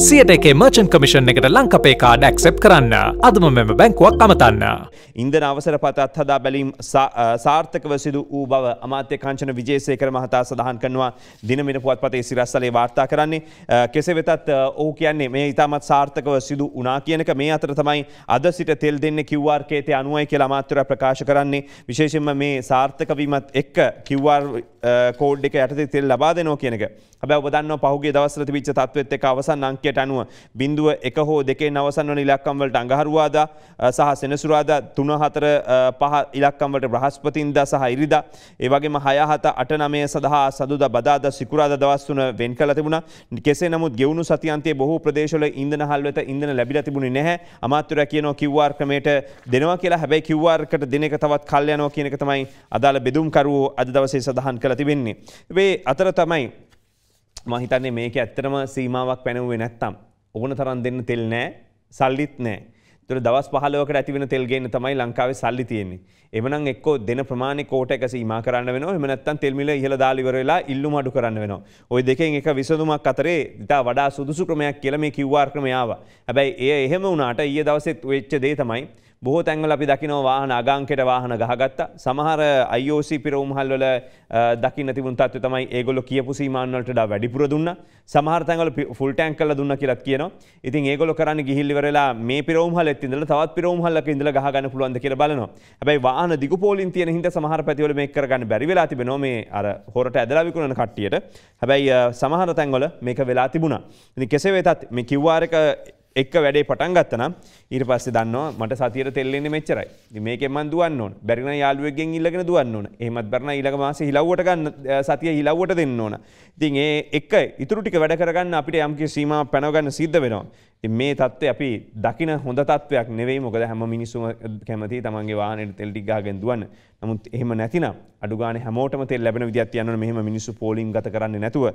සියට එකේ මර්චන් කමිෂන් එකට ලංකපේ කාඩ ඇක්සෙප් කරන්න අදම මෙම බැංකුවක් අමතන්න. ඉන්දන අවසර පතත් හදා බැලීම් සාර්ථකව සිදු වූ බව අමාත්‍ය කාංචන විජේසේකර මහතා සඳහන් කරනවා දිනමින පුවත්පතේ සිරස්සලේ වාර්තා කරන්නේ. කෙසේ වෙතත් ඔහු කියන්නේ මේ ඉතාමත් සාර්ථකව සිදු වනා කියනක මේ අතර තමයි අද සිට තෙල් දෙන්න කිව්වාර්කේතය අනුවයි කියල අමාත්‍යර ප්‍රකාශ කරන්නේ විශේෂෙන්ම මේ සාර්ථකවීමත් එක්ක කිව්වාර් කෝඩ් එක යටතේ තෙල් ලබා දෙනෝ කියනක. හැබැයි ඔබ දන්නවා පහුගිය දවස්වල තිබිච්ච තත්ත්වෙත් එක්ක අවසන් අංකය ලිපිකයට අනුව බිඳුව එක හෝ දෙකේ නවසන් වන ඉලක්කම්වලට අඟහරුවාදා සහ සෙනසුරාදා තුන හතර පහ ඉලක්කම්වලට බ්‍රහස්පතින්දා සහ ඉරිදා ඒවගේම හයහත අට නමය සඳහා සදුද බදාද සිකුරාද දවස්වන වෙන් කළ තිබුණ කෙසේ නමුත් ගෙවුණු සතියන්තේ බොහෝ ප්‍රදේශවල ඉන්දන හල් වෙත ඉන්දන ලැබිලා තිබුණේ නැහැ අමාත්‍යරයා කියනවා කිව්ආර් ක්‍රමයට දෙනවා කියලා හැබැයි කිව්ආර් එකට දෙන එක තවත් කල් යනවා කියන එක තමයි අදාළ බෙදුම්කරුවෝ අද දවසේ සඳහන් කළ තිබෙන්නේ. වේ අතර තමයි මහිතන්නේ මේක ඇත්තරම සීමාවක් පැනවේ නැත්තම්. ඕන තරන් දෙන්න තෙල් නෑ සල්ලිත් නෑ. තුර දවස් පහලෝකට ඇතිවෙන තෙල්ගේන්න තමයි ලංකාවේ සල්ලි තියෙන්නේ. එමනම් එක්කෝ දෙන ප්‍රමාණ කෝට එක සීමා කරන්න වෙනවා. එහෙම නැත්නම් තෙල් මිල ඉහළ දාලා ඉවර වෙලා ඉල්ලුම අඩු කරන්න වෙනවා. ওই දෙකෙන් එක විසඳුමක් අතරේ ඉතා වඩා සුදුසු ක්‍රමයක් කියලා මේ QR ක්‍රමය ආවා. හැබැයි එය එහෙම වුණාට ඊයේ දවසෙත් වෙච්ච දේ තමයි බොහෝ තැන්වල අපි දකිනෝ වාහන අගංකෙට වාහන ගහගත්තා. සමහර IOC පිරවුම්හල් වල දකින්න තිබුණු තත්ත්වය තමයි ඒගොල්ලෝ කියපු සීමාන් වලට වඩා වැඩිපුර දුන්නා. සමහර තැන්වල ෆුල් ටැංක් කරලා දුන්නා කියලාත් කියනවා. ඉතින් ඒගොල්ලෝ කරන්නේ ගිහිල්ල ඉවරලා මේ පිරවුම්හලෙත් ඉඳලා තවත් පිරවුම්හල්ලක ඉඳලා ගහ ගන්න පුළුවන්ද කියලා බලනවා. හැබැයි වාහන දිගු පොලින් තියෙන හින්දා සමහර පැතිවල මේක කරගන්න බැරි වෙලා තිබෙනවා මේ අර හොරට ඇදලා විකුණන කට්ටියට. හැබැයි සමහර තැන්වල මේක වෙලා තිබුණා. ඉතින් කෙසේ වෙතත් මේ කිව්වාරක එක් වැඩේ පටන් ගත්තනම් ඊට පස්සේ දන්නවා මට සතියට තෙල්ලෙන්නේ මෙච්චරයි. මේකෙන් මන් දුවන්න ඕන. බැරි නම් යාළුවෙක්ගෙන් ඉල්ලගෙන දුවන්න ඕන. එහෙමත් බැරි නම් ඊළඟ මාසේ හිලව්වට ගන්න සතිය හිලව්වට දෙන්න ඕන. ඉතින් ඒ එක ඉතුරු ටික වැඩ කරගන්න අපිට යම් කිසි සීමාවක් පැනව ගන්න සිද්ධ වෙනවා. ඉතින් මේ தත්ත්වය අපි දකින හොඳ තත්ත්වයක් නෙවෙයි. මොකද හැම මිනිස්සුම කැමති තමන්ගේ වාහනේට තෙල් ටික ගහගෙන දුවන්න. නමුත් එහෙම නැතිනම් අඩු ගානේ හැමෝටම තෙල් ලැබෙන විදිහක් තියන්න ඕන. මෙහෙම මිනිස්සු පෝලිං ගත කරන්නේ නැතුව.